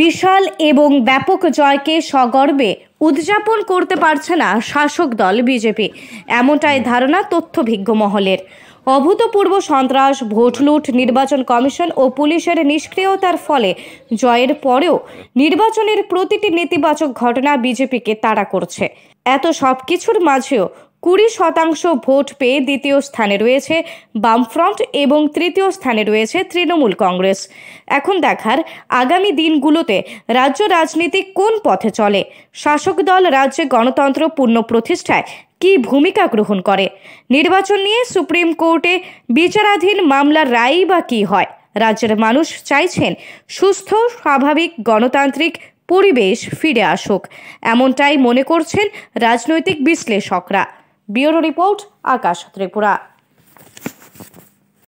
বিশাল এবং ব্যাপক জয়কে সগর্বে উদযাপন করতে পারছে না শাসক দল বিজেপি এমনটাই ধারণা তথ্যভিজ্ঞ মহলের অভূতপূর্ব সন্ত্রাস ভোটলুট নির্বাচন কমিশন ও পুলিশের নিষ্ক্রিয়তার ফলে জয়ের পরেও নির্বাচনের প্রতিটি নেতিবাচক ঘটনা বিজেপিকে তাড়া করছে এত সব কিছুর মাঝেও কুড়ি শতাংশ ভোট পেয়ে দ্বিতীয় স্থানে রয়েছে বামফ্রন্ট এবং তৃতীয় স্থানে রয়েছে তৃণমূল কংগ্রেস এখন দেখার আগামী দিনগুলোতে রাজ্য রাজনীতি কোন পথে চলে শাসক দল রাজ্যে গণতন্ত্র পূর্ণ প্রতিষ্ঠায় কি ভূমিকা গ্রহণ করে নির্বাচন নিয়ে সুপ্রিম কোর্টে বিচারাধীন মামলার রায় বা কী হয় রাজ্যের মানুষ চাইছেন সুস্থ স্বাভাবিক গণতান্ত্রিক পরিবেশ ফিরে আসুক এমনটাই মনে করছেন রাজনৈতিক বিশ্লেষকরা ব্যুরো রিপোর্ট আকাশ ত্রিপুরা